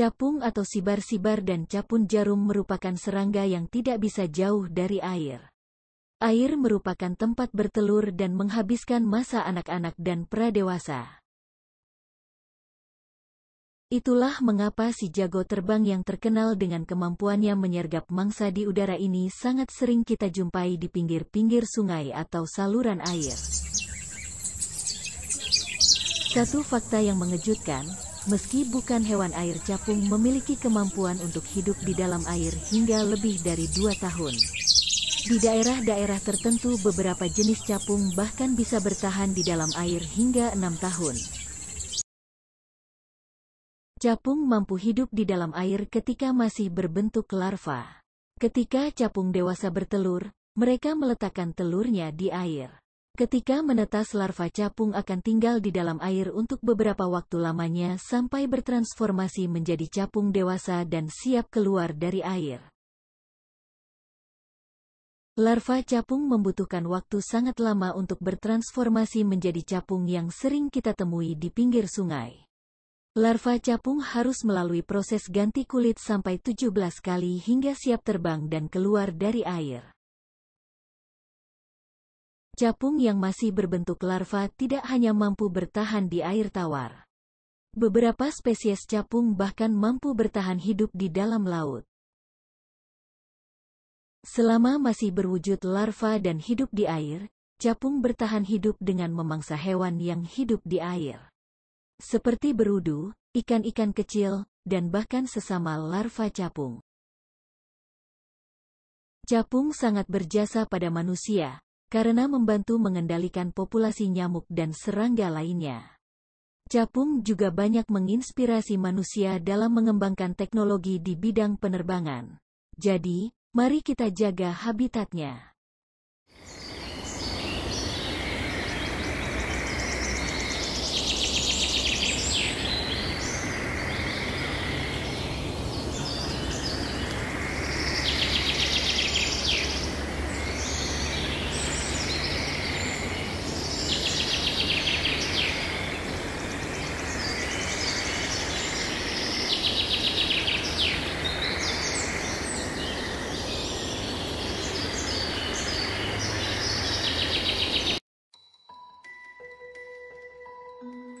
Capung atau sibar-sibar dan capun jarum merupakan serangga yang tidak bisa jauh dari air. Air merupakan tempat bertelur dan menghabiskan masa anak-anak dan pradewasa. Itulah mengapa si jago terbang yang terkenal dengan kemampuannya menyergap mangsa di udara ini sangat sering kita jumpai di pinggir-pinggir sungai atau saluran air. Satu fakta yang mengejutkan, Meski bukan hewan air capung memiliki kemampuan untuk hidup di dalam air hingga lebih dari dua tahun. Di daerah-daerah tertentu beberapa jenis capung bahkan bisa bertahan di dalam air hingga enam tahun. Capung mampu hidup di dalam air ketika masih berbentuk larva. Ketika capung dewasa bertelur, mereka meletakkan telurnya di air. Ketika menetas larva capung akan tinggal di dalam air untuk beberapa waktu lamanya sampai bertransformasi menjadi capung dewasa dan siap keluar dari air. Larva capung membutuhkan waktu sangat lama untuk bertransformasi menjadi capung yang sering kita temui di pinggir sungai. Larva capung harus melalui proses ganti kulit sampai 17 kali hingga siap terbang dan keluar dari air. Capung yang masih berbentuk larva tidak hanya mampu bertahan di air tawar. Beberapa spesies capung bahkan mampu bertahan hidup di dalam laut. Selama masih berwujud larva dan hidup di air, capung bertahan hidup dengan memangsa hewan yang hidup di air. Seperti berudu, ikan-ikan kecil, dan bahkan sesama larva capung. Capung sangat berjasa pada manusia, karena membantu mengendalikan populasi nyamuk dan serangga lainnya. Capung juga banyak menginspirasi manusia dalam mengembangkan teknologi di bidang penerbangan. Jadi, mari kita jaga habitatnya. Thank you.